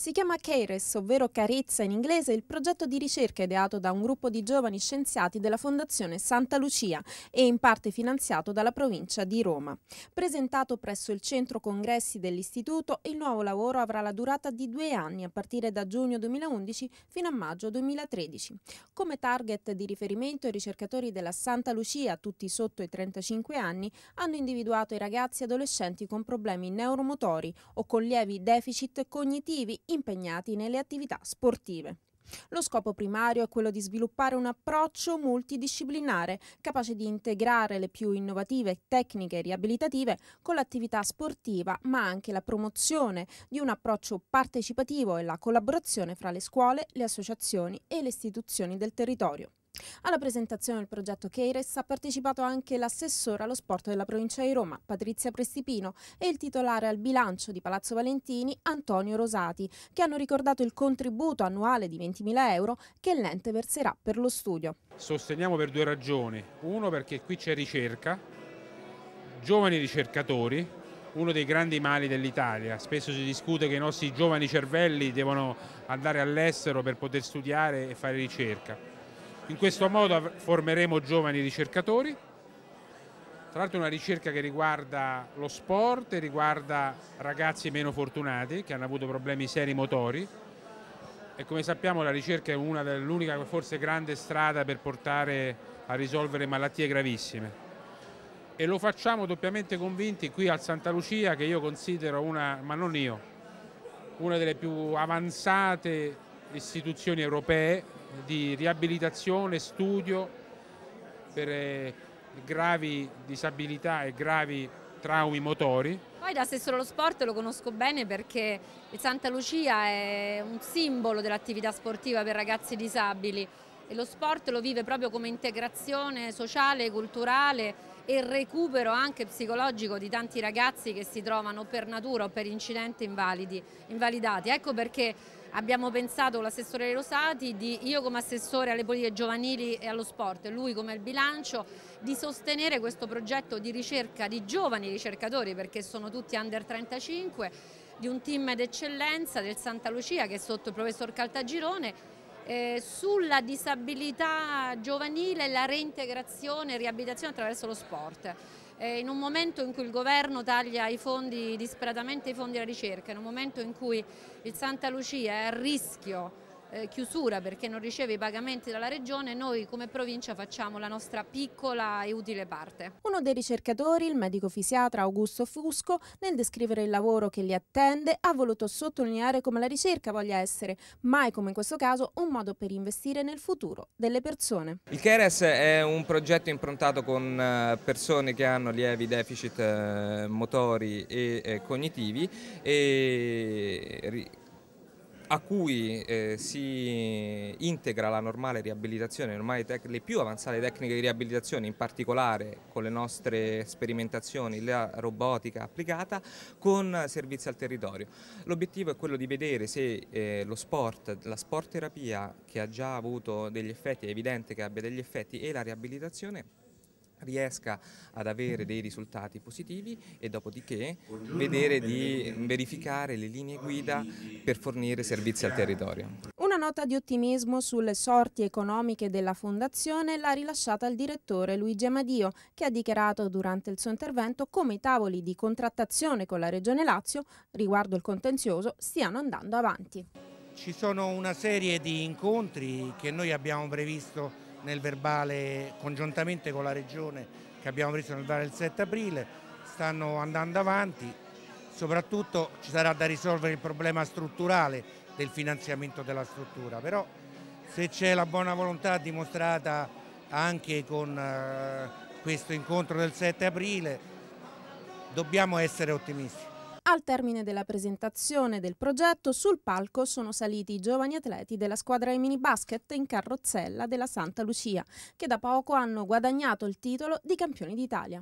Si chiama CARES, ovvero Carezza in inglese, il progetto di ricerca ideato da un gruppo di giovani scienziati della Fondazione Santa Lucia e in parte finanziato dalla provincia di Roma. Presentato presso il centro congressi dell'istituto, il nuovo lavoro avrà la durata di due anni a partire da giugno 2011 fino a maggio 2013. Come target di riferimento i ricercatori della Santa Lucia, tutti sotto i 35 anni, hanno individuato i ragazzi e adolescenti con problemi neuromotori o con lievi deficit cognitivi impegnati nelle attività sportive. Lo scopo primario è quello di sviluppare un approccio multidisciplinare capace di integrare le più innovative tecniche riabilitative con l'attività sportiva, ma anche la promozione di un approccio partecipativo e la collaborazione fra le scuole, le associazioni e le istituzioni del territorio. Alla presentazione del progetto Keires ha partecipato anche l'assessore allo sport della provincia di Roma, Patrizia Prestipino, e il titolare al bilancio di Palazzo Valentini, Antonio Rosati, che hanno ricordato il contributo annuale di 20.000 euro che l'ente verserà per lo studio. Sosteniamo per due ragioni. Uno perché qui c'è ricerca, giovani ricercatori, uno dei grandi mali dell'Italia. Spesso si discute che i nostri giovani cervelli devono andare all'estero per poter studiare e fare ricerca. In questo modo formeremo giovani ricercatori, tra l'altro una ricerca che riguarda lo sport, riguarda ragazzi meno fortunati che hanno avuto problemi seri motori e come sappiamo la ricerca è l'unica forse grande strada per portare a risolvere malattie gravissime e lo facciamo doppiamente convinti qui al Santa Lucia che io considero una, ma non io, una delle più avanzate istituzioni europee di riabilitazione, studio per eh, gravi disabilità e gravi traumi motori. Poi da Assessore allo Sport lo conosco bene perché il Santa Lucia è un simbolo dell'attività sportiva per ragazzi disabili e lo sport lo vive proprio come integrazione sociale, culturale e recupero anche psicologico di tanti ragazzi che si trovano per natura o per incidente invalidi, invalidati. Ecco perché abbiamo pensato con l'assessore Rosati, di, io come assessore alle politiche giovanili e allo sport, lui come il bilancio, di sostenere questo progetto di ricerca di giovani ricercatori perché sono tutti under 35 di un team d'eccellenza del Santa Lucia che è sotto il professor Caltagirone eh, sulla disabilità giovanile e la reintegrazione e riabilitazione attraverso lo sport. Eh, in un momento in cui il governo taglia i fondi, disperatamente i fondi alla ricerca, in un momento in cui il Santa Lucia è a rischio eh, chiusura perché non riceve i pagamenti dalla regione, noi come provincia facciamo la nostra piccola e utile parte. Uno dei ricercatori, il medico fisiatra Augusto Fusco, nel descrivere il lavoro che li attende, ha voluto sottolineare come la ricerca voglia essere, mai come in questo caso, un modo per investire nel futuro delle persone. Il CARES è un progetto improntato con eh, persone che hanno lievi deficit eh, motori e eh, cognitivi e a cui eh, si integra la normale riabilitazione, le, le più avanzate tecniche di riabilitazione, in particolare con le nostre sperimentazioni, la robotica applicata, con servizi al territorio. L'obiettivo è quello di vedere se eh, lo sport, la sport terapia che ha già avuto degli effetti, è evidente che abbia degli effetti, e la riabilitazione riesca ad avere dei risultati positivi e dopodiché vedere di verificare le linee guida per fornire servizi al territorio. Una nota di ottimismo sulle sorti economiche della Fondazione l'ha rilasciata il direttore Luigi Amadio, che ha dichiarato durante il suo intervento come i tavoli di contrattazione con la Regione Lazio riguardo il contenzioso stiano andando avanti. Ci sono una serie di incontri che noi abbiamo previsto nel verbale congiuntamente con la Regione che abbiamo preso nel verbale del 7 aprile, stanno andando avanti, soprattutto ci sarà da risolvere il problema strutturale del finanziamento della struttura, però se c'è la buona volontà dimostrata anche con eh, questo incontro del 7 aprile dobbiamo essere ottimisti. Al termine della presentazione del progetto, sul palco sono saliti i giovani atleti della squadra Emini Basket in carrozzella della Santa Lucia, che da poco hanno guadagnato il titolo di campioni d'Italia.